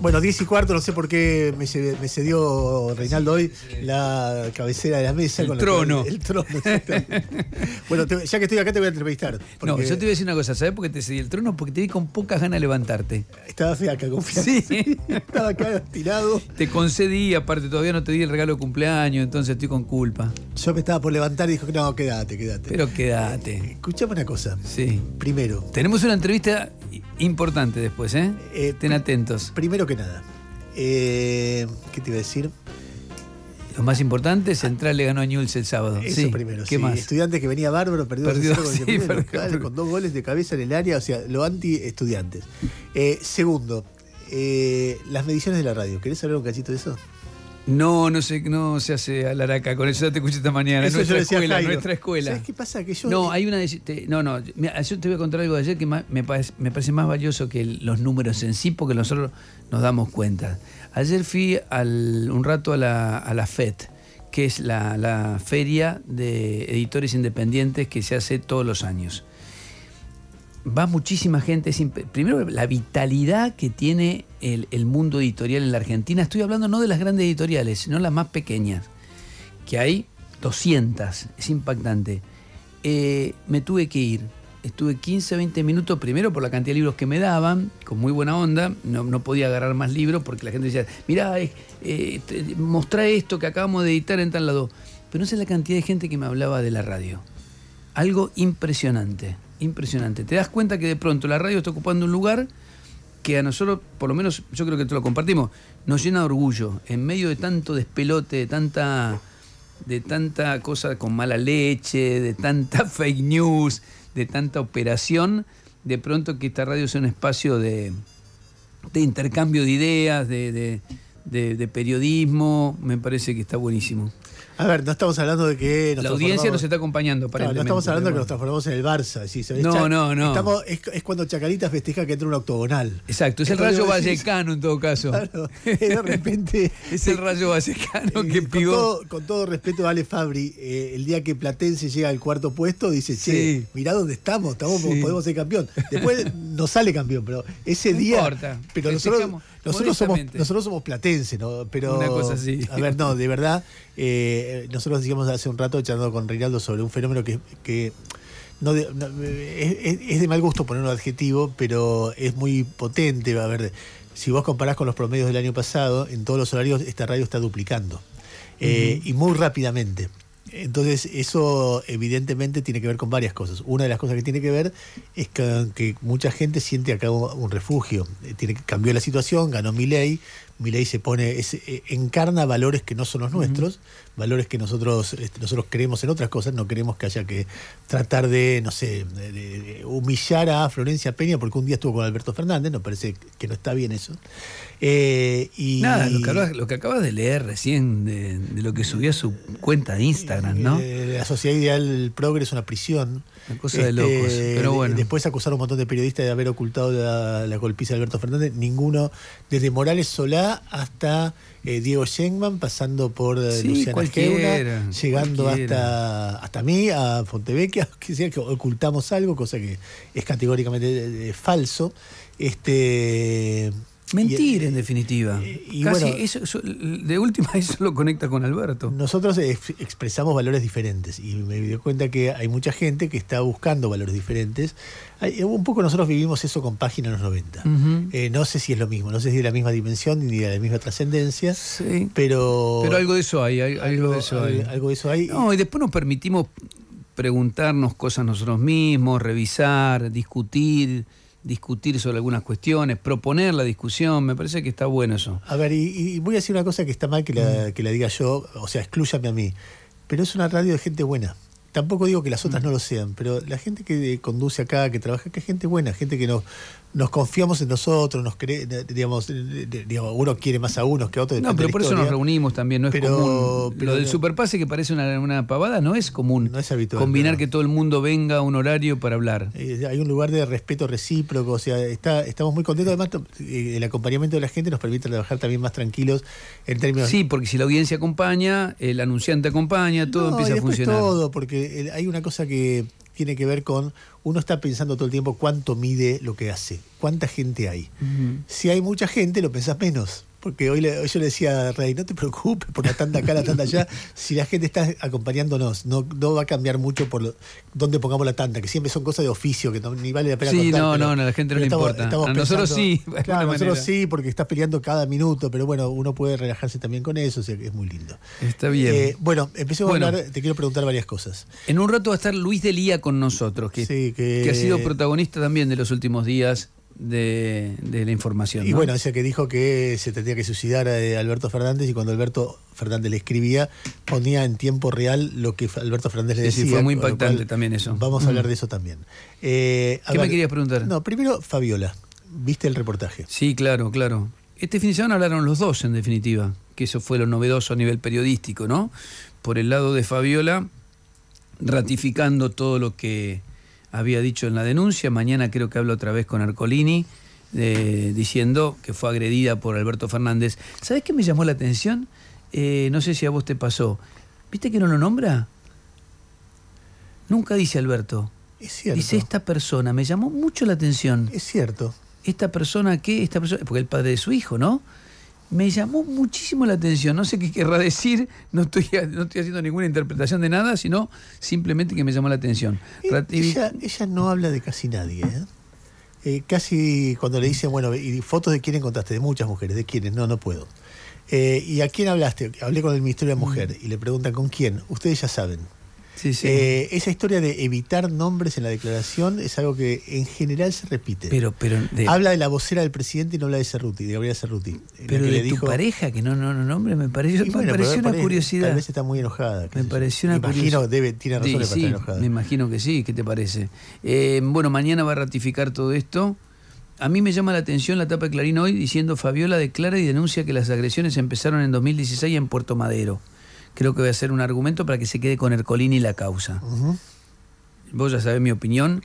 Bueno, 10 y cuarto, no sé por qué me, cedió Reinaldo hoy la cabecera de la mesa. El trono. el trono. bueno, ya que estoy acá te voy a entrevistar. No, yo te voy a decir una cosa, ¿sabes por qué te cedí el trono? Porque te vi con pocas ganas de levantarte. Estaba acá, confía. Sí. Estaba acá tirado. Te concedí, aparte todavía no te di el regalo de cumpleaños, entonces estoy con culpa. Yo me estaba por levantar y dijo, no, quédate, quédate. Pero quédate. escuchame una cosa. Sí. Primero. Tenemos una entrevista Importante después, ¿eh? eh Estén atentos. Primero que nada, eh, ¿qué te iba a decir? Lo más importante, ah. Central le ganó a Newell's el sábado. Eso primero. ¿Qué más? Estudiantes que venía bárbaro, perdió, perdió, con, dos goles de cabeza en el área, o sea, lo anti-estudiantes. Eh, segundo, las mediciones de la radio. ¿Querés saber un cachito de eso? No, no se, no se hace alaraca con eso, ya te escuché esta mañana. Eso nuestra, escuela, nuestra escuela. qué pasa? yo. No, hay una. no, no. yo te voy a contar algo de ayer que me, parece, más valioso que los números en sí, porque nosotros nos damos cuenta. Ayer fui al, un rato a la, a la FED, que es la, la feria de editores independientes que se hace todos los años va muchísima gente. primero, la vitalidad que tiene el, mundo editorial en la Argentina. Estoy hablando no de las grandes editoriales, sino las más pequeñas, que hay 200. Es impactante. Eh, me tuve que ir. Estuve 15, 20 minutos primero por la cantidad de libros que me daban, con muy buena onda. No, podía agarrar más libros porque la gente decía, mirá, eh, esto que acabamos de editar en tal lado. Pero no es la cantidad de gente que me hablaba de la radio. Algo impresionante impresionante. Te das cuenta que de pronto la radio está ocupando un lugar que a nosotros, por lo menos yo creo que te lo compartimos, nos llena de orgullo. En medio de tanto despelote, de tanta, de tanta cosa con mala leche, de tanta fake news, de tanta operación, de pronto que esta radio sea un espacio de, intercambio de ideas, de periodismo, me parece que está buenísimo. A ver, no estamos hablando de que. la audiencia nos está acompañando, para No, no estamos hablando de que nos transformamos en el Barça. No, no, no. es, cuando Chacarita festeja que entra un octogonal. Exacto, es el rayo vallecano en todo caso. Claro, de repente. es el rayo vallecano eh, que con con todo respeto a Ale Fabri, eh, el día que Platense llega al cuarto puesto, dice: Che, sí. mirá dónde estamos, estamos podemos ser campeón. Después no sale campeón, pero ese no Importa, pero nosotros, somos, nosotros Platense, ¿no? Pero, Una cosa así. A ver, no, de verdad. Eh, nosotros decíamos hace un rato, charlando con Reinaldo, sobre un fenómeno que, es, de mal gusto poner un adjetivo, pero es muy potente. a ver, si vos comparás con los promedios del año pasado, en todos los horarios esta radio está duplicando. Eh, y muy rápidamente. Entonces, eso evidentemente tiene que ver con varias cosas. Una de las cosas que tiene que ver es que, mucha gente siente acá un refugio. Eh, tiene, cambió la situación, ganó mi ley, Milei se pone, eh, encarna valores que no son los nuestros, valores que nosotros, este, nosotros creemos en otras cosas, no queremos que haya que tratar de, no sé, humillar a Florencia Peña porque un día estuvo con Alberto Fernández, nos parece que no está bien eso. Eh, Nada, lo que, acabas, de leer recién de, lo que subió a su cuenta de Instagram, ¿no? Eh, la Sociedad Ideal progreso una prisión. cosa de este, locos, pero bueno. Después acusar un montón de periodistas de haber ocultado la, la golpiza de Alberto Fernández, ninguno, desde Morales Solá hasta eh, Diego Schengman pasando por eh, Luciana llegando hasta, hasta mí, a Fontevecchia, que, que ocultamos algo, cosa que es categóricamente eh, falso. Este, Mentir, en definitiva. de última eso lo conecta con Alberto. Nosotros expresamos valores diferentes y me di cuenta que hay mucha gente que está buscando valores diferentes. Eh, un poco nosotros vivimos eso con Página en los 90. Eh, no sé si es lo mismo, no sé si es de la misma dimensión ni de la misma trascendencia, pero... Pero algo de eso hay, eso hay. Algo de eso hay. No, y después nos permitimos preguntarnos cosas nosotros mismos, revisar, discutir discutir sobre algunas cuestiones, proponer la discusión, me parece que está bueno eso. A ver, y, voy a decir una cosa que está mal que la, mm. que la diga yo, o sea, exclúyame a mí, pero es una radio de gente buena tampoco digo que las otras mm. no lo sean, pero la gente que conduce acá, que trabaja acá, gente buena, gente que nos, nos confiamos en nosotros, nos cree, eh, eh, eh, digamos, uno quiere más a unos que a otros. No, pero por eso nos reunimos también, no es común. Pero, lo del superpase que parece una, pavada no es común. No es habitual. Combinar que todo el mundo venga a un horario para hablar. hay un lugar de respeto recíproco, o sea, está, estamos muy contentos. Además, el acompañamiento de la gente nos permite trabajar también más tranquilos en términos... Sí, porque si la audiencia acompaña, el anunciante acompaña, todo empieza a funcionar. todo, porque eh, hay una cosa que tiene que ver con uno está pensando todo el tiempo cuánto mide lo que hace, cuánta gente hay. Si hay mucha gente, lo pensás menos porque hoy, yo le decía a Rey, no te preocupes por la tanda acá, la tanda allá, si la gente está acompañándonos, no, va a cambiar mucho por dónde pongamos la tanda, que siempre son cosas de oficio, que ni vale la pena Sí, contar, no, no, no, la gente no le importa. a nosotros sí. claro, nosotros sí, porque estás peleando cada minuto, pero bueno, uno puede relajarse también con eso, o sea es muy lindo. Está bien. Eh, bueno, empecemos a hablar, te quiero preguntar varias cosas. En un rato va a estar Luis Delía con nosotros, que ha sido protagonista también de los últimos días de, la información. Y bueno, ese que dijo que se tendría que suicidar a eh, Alberto Fernández y cuando Alberto Fernández le escribía ponía en tiempo real lo que Alberto Fernández le decía. Sí, fue muy impactante también eso. Vamos a hablar mm. de eso también. Eh, ¿Qué me querías preguntar? No, primero Fabiola, ¿viste el reportaje? Sí, claro, claro. Este fin de semana hablaron los dos, en definitiva, que eso fue lo novedoso a nivel periodístico, ¿no? Por el lado de Fabiola, ratificando todo lo que había dicho en la denuncia. Mañana creo que hablo otra vez con Arcolini eh, diciendo que fue agredida por Alberto Fernández. ¿Sabes qué me llamó la atención? Eh, no sé si a vos te pasó. ¿Viste que no lo nombra? Nunca dice Alberto. Es cierto. Dice esta persona. Me llamó mucho la atención. Es cierto. Esta persona ¿qué? esta persona, porque el padre de su hijo, ¿no? me llamó muchísimo la atención. No sé qué querrá decir, no estoy, no estoy haciendo ninguna interpretación de nada, sino simplemente que me llamó la atención. Eh, ella, no habla de casi nadie. ¿eh? ¿eh? casi cuando le dicen, bueno, ¿y fotos de quién encontraste? De muchas mujeres, ¿de quiénes? No, no puedo. Eh, ¿Y a quién hablaste? Hablé con el Ministerio de Mujer mm. y le preguntan, ¿con quién? Ustedes ya saben. Eh, esa historia de evitar nombres en la declaración es algo que en general se repite. Pero, pero Habla de la vocera del presidente y no habla de Cerruti, de Gabriela Cerruti. Pero de tu pareja, que no, no, no nombre, me pareció, una curiosidad. Tal vez está muy enojada. Me una curiosidad. tiene razón estar enojada. Me imagino que sí, ¿qué te parece? Eh, bueno, mañana va a ratificar todo esto. A mí me llama la atención la tapa de Clarín hoy diciendo Fabiola declara y denuncia que las agresiones empezaron en 2016 en Puerto Madero creo que voy a hacer un argumento para que se quede con Ercolini la causa. Vos ya sabés mi opinión.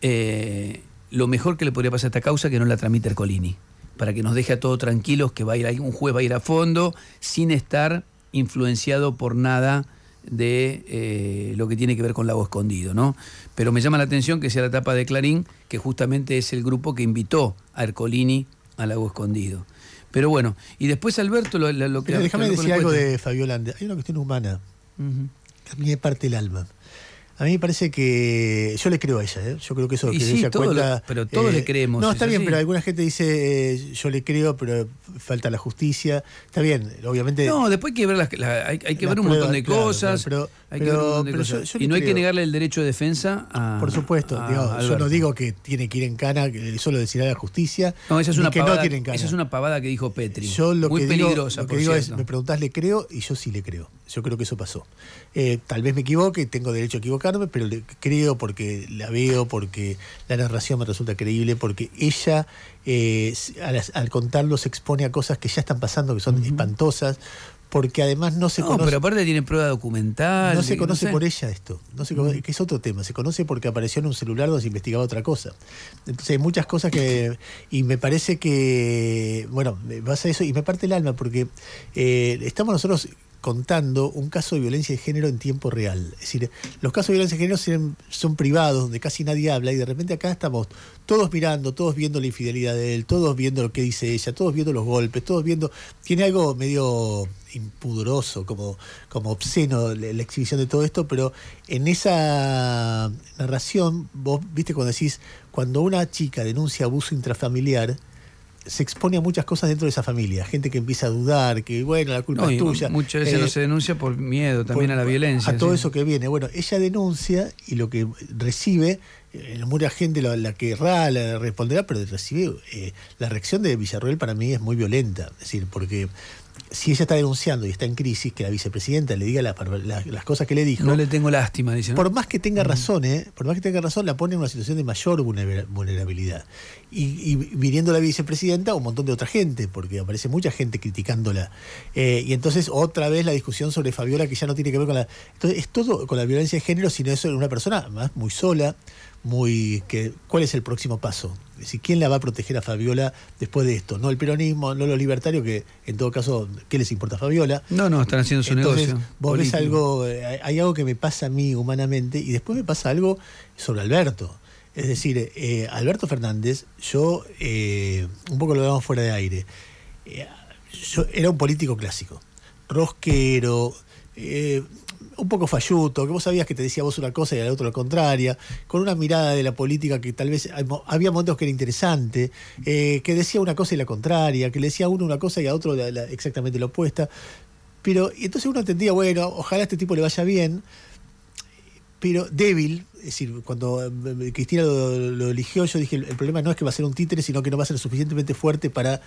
Eh, lo mejor que le podría pasar a esta causa es que no la tramite Ercolini, para que nos deje a todos tranquilos que va a un juez va a ir a fondo sin estar influenciado por nada de eh, lo que tiene que ver con Lago Escondido, Pero me llama la atención que sea la etapa de Clarín, que justamente es el grupo que invitó a Ercolini a Lago Escondido. Pero bueno, y después Alberto lo, lo, Déjame decir algo de Fabiola Hay una cuestión humana a mí me parte el alma. A mí me parece que yo le creo a ella, ¿eh? yo creo que eso que sí, ella pero todos le eh, creemos. No, está bien, pero alguna gente dice eh, yo le creo, pero falta la justicia. Está bien, obviamente. No, después hay que ver, las, que un montón de cosas. y no hay que negarle el derecho de defensa a. Por supuesto, yo no digo que tiene que ir en cana, que solo a la justicia. No, esa es una pavada. que dijo Petri. Muy peligrosa. lo que digo es, me preguntás, ¿le creo? Y yo sí le creo. Yo creo que eso pasó. tal vez me equivoque, tengo derecho a equivocar pero creo porque la veo, porque la narración me resulta creíble, porque ella eh, al, contarlo se expone a cosas que ya están pasando, que son espantosas, porque además no se no, pero aparte tiene prueba documental. No se conoce por ella esto, no mm. que es otro tema. Se conoce porque apareció en un celular donde se investigaba otra cosa. Entonces hay muchas cosas que. Y me parece que. Bueno, vas a eso y me parte el alma porque eh, estamos nosotros contando un caso de violencia de género en tiempo real. Es decir, los casos de violencia de género son, privados, donde casi nadie habla, y de repente acá estamos todos mirando, todos viendo la infidelidad de él, todos viendo lo que dice ella, todos viendo los golpes, todos viendo... Tiene algo medio impudoroso, como, como obsceno la exhibición de todo esto, pero en esa narración, vos viste cuando decís, cuando una chica denuncia abuso intrafamiliar, se expone a muchas cosas dentro de esa familia. Gente que empieza a dudar, que bueno, la culpa es tuya. Muchas veces no eh, se denuncia por miedo también a la violencia. A todo eso que viene. Bueno, ella denuncia y lo que recibe mucha gente la, querrá, la responderá, pero recibe eh, la reacción de Villarroel para mí es muy violenta, es decir, porque si ella está denunciando y está en crisis, que la vicepresidenta le diga las, cosas que le dijo. No le tengo lástima, dice. Por más que tenga mm. razón, eh, por más que tenga razón, la pone en una situación de mayor vulnerabilidad. Y, viniendo la vicepresidenta, un montón de otra gente, porque aparece mucha gente criticándola. Eh, y entonces otra vez la discusión sobre Fabiola, que ya no tiene que ver con la. Entonces, es todo con la violencia de género, sino eso en una persona más muy sola, muy... Que, ¿Cuál es el próximo paso? Es decir, ¿quién la va a proteger a Fabiola después de esto? No el peronismo, no los libertarios, que en todo caso, ¿qué les importa a Fabiola? No, no, están haciendo su negocio. Vos algo, eh, hay algo que me pasa a mí humanamente y después me pasa algo sobre Alberto. Es decir, eh, Alberto Fernández, yo, eh, un poco lo veamos fuera de aire, yo era un político clásico, rosquero, un poco falluto, que vos sabías que te decía vos una cosa y al otro la contraria, con una mirada de la política que tal vez había momentos que era interesante, eh, que decía una cosa y la contraria, que le decía a uno una cosa y a otro exactamente la opuesta. Pero y entonces uno entendía, bueno, ojalá a este tipo le vaya bien, pero débil, es decir, cuando em, em, Cristina lo, eligió, yo dije, el, problema no es que va a ser un títere, sino que no va a ser suficientemente fuerte para...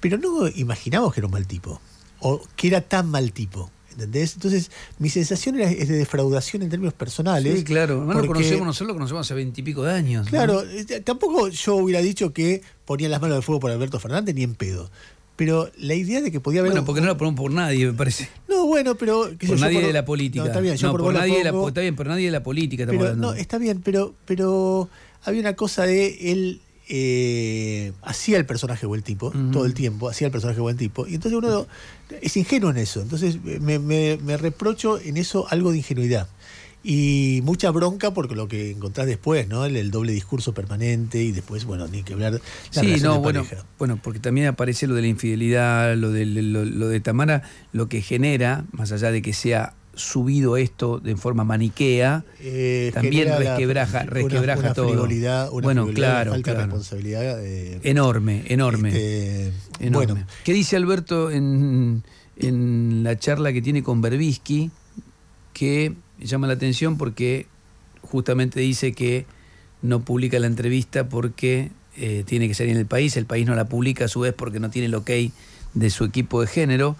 Pero no imaginamos que era un mal tipo, o que era tan mal tipo. ¿Entendés? Entonces, mi sensación era, es de defraudación en términos personales. Sí, claro. conocemos nosotros, lo conocemos hace veintipico de años. Claro, eh, tampoco yo hubiera dicho que ponía las manos al fuego por Alberto Fernández ni en pedo. Pero la idea de que podía haber. Bueno, porque no lo ponemos por nadie, me parece. No, bueno, pero. Por nadie de la política. No, está bien, yo por, nadie de la, Está bien, por nadie de la política pero, No, está bien, pero, pero había una cosa de él. Eh, hacía el personaje o el tipo, todo el tiempo, hacía el personaje buen tipo. Y entonces uno es ingenuo en eso. Entonces me, reprocho en eso algo de ingenuidad. Y mucha bronca porque lo que encontrás después, ¿no? El, doble discurso permanente y después, bueno, ni que hablar. de bueno, bueno, porque también aparece lo de la infidelidad, lo lo de Tamara, lo que genera, más allá de que sea subido esto de forma maniquea, eh, también resquebraja, todo. una bueno, claro, responsabilidad eh, enorme, enorme, este, ¿Qué dice Alberto en, la charla que tiene con Berbisky? Que llama la atención porque justamente dice que no publica la entrevista porque eh, tiene que salir en el país, el país no la publica a su vez porque no tiene el ok de su equipo de género.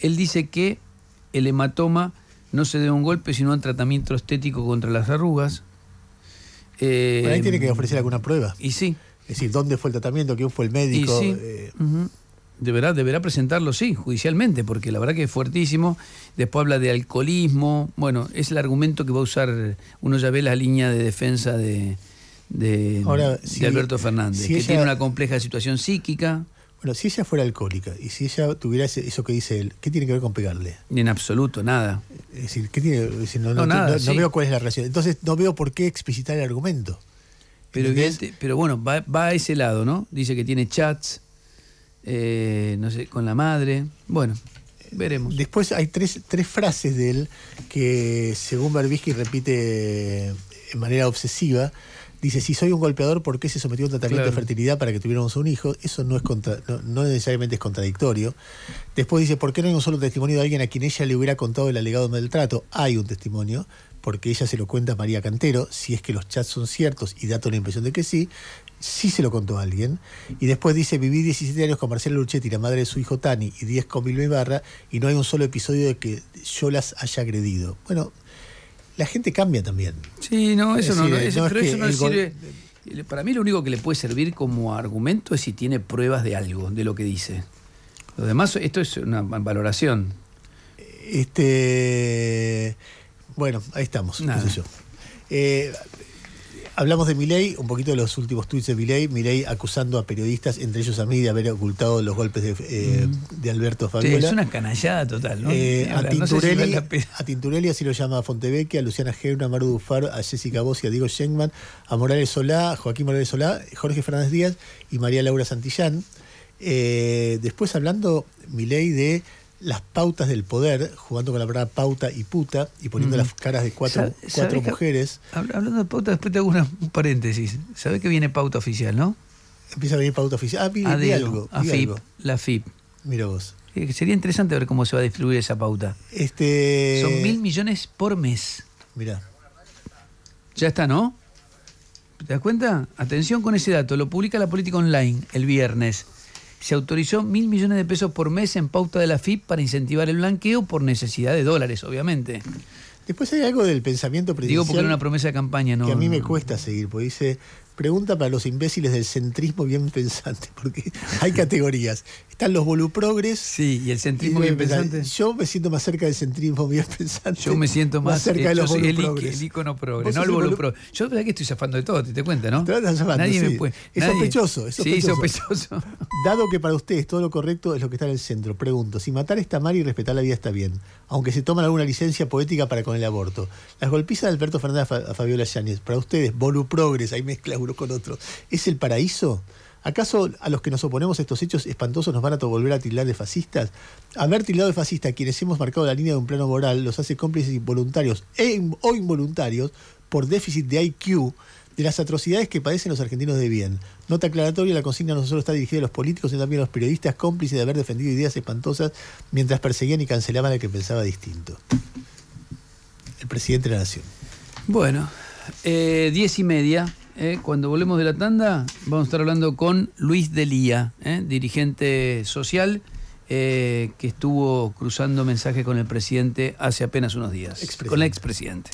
Él dice que el hematoma no se dé un golpe, sino un tratamiento estético contra las arrugas. Eh, ahí tiene que eh, ofrecer alguna prueba. Y sí. Es decir, ¿dónde fue el tratamiento? ¿Quién fue el médico? Eh, deberá, presentarlo, sí, judicialmente, porque la verdad que es fuertísimo. Después habla de alcoholismo. Bueno, es el argumento que va a usar, uno ya ve la línea de defensa de, Alberto Fernández, que tiene una compleja situación psíquica si ella fuera alcohólica y si ella tuviera eso que dice él, ¿qué tiene que ver con pegarle? En absoluto, nada. Es decir, no, veo cuál es la relación. Entonces, no veo por qué explicitar el argumento. Pero, bueno, va, a ese lado, ¿no? Dice que tiene chats, eh, no sé, con la madre. Bueno, veremos. Después hay tres, frases de él que, según Berbisky, repite eh, de manera obsesiva dice, si soy un golpeador, ¿por qué se sometió a un tratamiento de fertilidad para que tuviéramos un hijo? Eso no, es no, necesariamente es contradictorio. Después dice, ¿por qué no hay un solo testimonio de alguien a quien ella le hubiera contado el alegado maltrato? Hay un testimonio, porque ella se lo cuenta a María Cantero, si es que los chats son ciertos y da toda la impresión de que sí, sí se lo contó a alguien. Y después dice, viví 17 años con Marcela Luchetti, la madre de su hijo Tani, y 10 con Vilma Ibarra, y no hay un solo episodio de que yo las haya agredido. Bueno, la gente cambia también. Sí, no, eso no, eso no sirve. Para mí lo único que le puede servir como argumento es si tiene pruebas de algo, de lo que dice. Lo demás, esto es una valoración. Este, bueno, ahí estamos. Eh, Hablamos de Milei, un poquito de los últimos tweets de Milei, Milei acusando a periodistas, entre ellos a mí, de haber ocultado los golpes de, eh, mm. Alberto Fabiola. Sí, es una canallada total, ¿no? Eh, a, Tinturelli, así lo llama a Fontevecchia, a Luciana Gebra a Maru Dufar, a Jessica Bossi, a Diego Schenkman, a Morales Solá, Joaquín Morales Solá, Jorge Fernández Díaz y María Laura Santillán. Eh, después hablando, Milei, de las pautas del poder, jugando con la palabra pauta y puta, y poniendo las caras de cuatro, cuatro mujeres. hablando de pauta, después te hago un paréntesis. ¿Sabes que viene pauta oficial, no? Empieza a venir pauta oficial. Ah, La FIP. Mira vos. Eh, sería interesante ver cómo se va a distribuir esa pauta. Este... Son mil millones por mes. mira Ya está, ¿no? ¿Te das cuenta? Atención con ese dato. Lo publica la política online el viernes se autorizó mil millones de pesos por mes en pauta de la FIP para incentivar el blanqueo por necesidad de dólares, obviamente. Después hay algo del pensamiento presidencial. Digo porque era una promesa de campaña, ¿no? Que a mí me cuesta seguir, porque dice, pregunta para los imbéciles del centrismo bien pensante, porque hay categorías. Están los voluprogres. Sí, y el centrismo bien pensante. Yo me siento más cerca del centrismo bien pensante. Yo me siento más, cerca del eh, de los El, no el Yo verdad que estoy zafando de todo, te, te cuenta, ¿no? zafando, nadie me es, Sospechoso, es sospechoso. Dado que para ustedes todo lo correcto es lo que está en el centro, pregunto, si matar está mal y respetar la vida está bien, aunque se toman alguna licencia poética para con el aborto. Las golpizas de Alberto Fernández a Fabiola Yáñez, para ustedes, voluprogres, ahí mezcla uno con otro, ¿es el paraíso? ¿Acaso a los que nos oponemos a estos hechos espantosos nos van a volver a tildar de fascistas? Haber tildado de fascista a quienes hemos marcado la línea de un plano moral los hace cómplices involuntarios e o involuntarios por déficit de IQ de las atrocidades que padecen los argentinos de bien. Nota aclaratoria, la consigna no solo está dirigida a los políticos, sino también a los periodistas cómplices de haber defendido ideas espantosas mientras perseguían y cancelaban al que pensaba distinto. El presidente de la Nación. Bueno, eh, diez y media. Eh, cuando volvemos de la tanda, vamos a estar hablando con Luis Delía, eh, dirigente social. Eh, que estuvo cruzando mensajes con el presidente hace apenas unos días, con el expresidente.